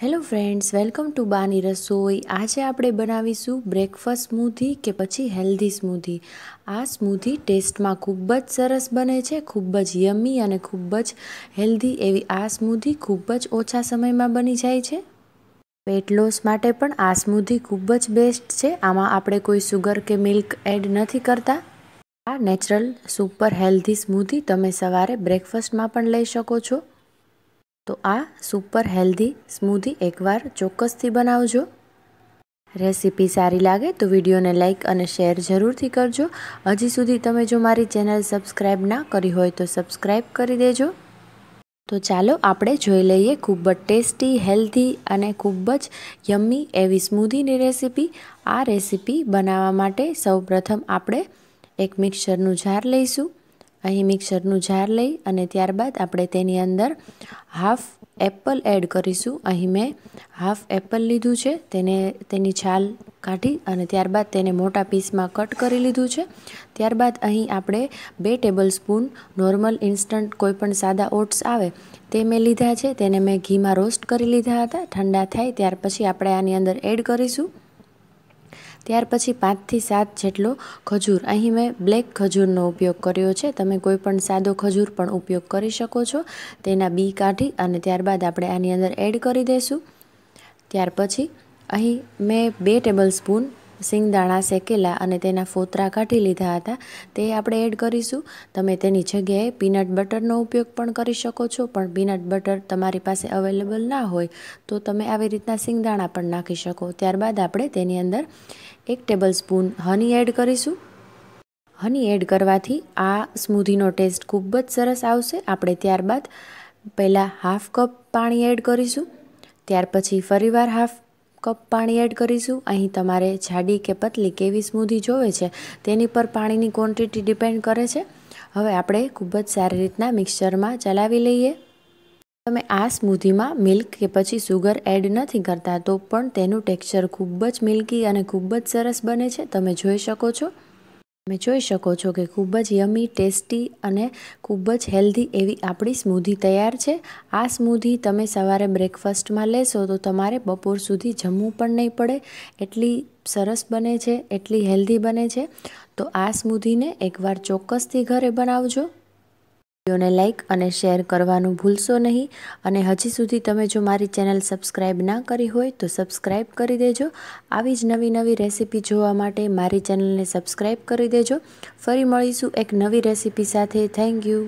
hello friends welcome to Bani રસોઈ આજે આપણે બનાવીશું બ્રેકફાસ્ટ સ્મૂધી કે પછી હેલ્ધી સ્મૂધી આ સ્મૂધી ટેસ્ટમાં ખૂબ જ સરસ બને છે ખૂબ જ યમી અને ખૂબ જ હેલ્ધી એવી આ સ્મૂધી ખૂબ જ ઓછા સમયમાં બની જાય છે વેટ લોસ માટે પણ આ સ્મૂધી ખૂબ જ બેસ્ટ છે આમાં આપણે કોઈ સુગર કે મિલ્ક એડ નથી કરતા આ નેચરલ સુપર હેલ્ધી સ્મૂધી તમે સવારે બ્રેકફાસ્ટમાં પણ લઈ શકો છો તો આ સુપર હેલ્ધી સ્મૂધી એકવાર ચોક્કસથી બનાવજો રેસીપી સારી લાગે તો વિડીયોને લાઇક અને શેર જરૂરથી કરજો હજી સુધી તમે જો મારી ચેનલ સબસ્ક્રાઈબ ના કરી હોય તો સબસ્ક્રાઈબ કરી દેજો તો ચાલો આપણે જોઈ લઈએ ખૂબ જ ટેસ્ટી હેલ્ધી અને ખૂબ જ યમ્મી એવી સ્મૂધીની રેસિપી આ રેસિપી બનાવવા માટે સૌપ્રથમ આપણે એક મિક્સરનું જાર લઈશું અહીં મિક્સરનું જાર લઈ અને ત્યારબાદ આપણે તેની અંદર હાફ એપલ એડ કરીશું અહીં મેં હાફ એપલ લીધું છે તેને તેની છાલ કાઢી અને ત્યારબાદ તેને મોટા પીસમાં કટ કરી લીધું છે ત્યારબાદ અહીં આપણે બે ટેબલ સ્પૂન નોર્મલ ઇન્સ્ટન્ટ કોઈપણ સાદા ઓટ્સ આવે તે મેં લીધા છે તેને મેં ઘીમાં રોસ્ટ કરી લીધા હતા ઠંડા થાય ત્યાર પછી આપણે આની અંદર એડ કરીશું ત્યાર પછી પાંચથી સાત જેટલો ખજૂર અહીં મેં બ્લેક ખજૂરનો ઉપયોગ કર્યો છે તમે કોઈ પણ સાદો ખજૂર પણ ઉપયોગ કરી શકો છો તેના બી કાઢી અને ત્યારબાદ આપણે આની અંદર એડ કરી દઈશું ત્યાર પછી અહીં મેં બે ટેબલ સ્પૂન સિંગદાણા શેકેલા અને તેના ફોતરા કાઢી લીધા હતા તે આપણે એડ કરીશું તમે તેની જગ્યાએ પીનટ બટરનો ઉપયોગ પણ કરી શકો છો પણ પીનટ બટર તમારી પાસે અવેલેબલ ના હોય તો તમે આવી રીતના સિંગદાણા પણ નાખી શકો ત્યારબાદ આપણે તેની અંદર એક ટેબલ સ્પૂન હની એડ કરીશું હની એડ કરવાથી આ સ્મૂધીનો ટેસ્ટ ખૂબ જ સરસ આવશે આપણે ત્યારબાદ પહેલાં હાફ કપ પાણી એડ કરીશું ત્યાર પછી ફરીવાર હાફ કપ પાણી એડ કરીશું અહીં તમારે જાડી કે પતલી કેવી સ્મૂધી જોવે છે તેની પર પાણીની ક્વોન્ટિટી ડિપેન્ડ કરે છે હવે આપણે ખૂબ જ સારી રીતના મિક્સરમાં ચલાવી લઈએ તમે આ સ્મૂધીમાં મિલ્ક કે પછી સુગર એડ નથી કરતા તો પણ તેનું ટેક્સચર ખૂબ જ મિલ્કી અને ખૂબ જ સરસ બને છે તમે જોઈ શકો છો તમે જોઈ શકો છો કે ખૂબ જ યમી ટેસ્ટી અને ખૂબ જ હેલ્ધી એવી આપણી સ્મૂધી તૈયાર છે આ સ્મૂધી તમે સવારે બ્રેકફાસ્ટમાં લેશો તો તમારે બપોર સુધી જમવું પણ નહીં પડે એટલી સરસ બને છે એટલી હેલ્ધી બને છે તો આ સ્મૂધીને એકવાર ચોક્કસથી ઘરે બનાવજો વિડીયોને લાઇક અને શેર કરવાનું ભૂલશો નહીં અને હજી સુધી તમે જો મારી ચેનલ સબસ્ક્રાઈબ ના કરી હોય તો સબસ્ક્રાઈબ કરી દેજો આવી જ નવી નવી રેસીપી જોવા માટે મારી ચેનલને સબસ્ક્રાઈબ કરી દેજો ફરી મળીશું એક નવી રેસીપી સાથે થેન્ક યુ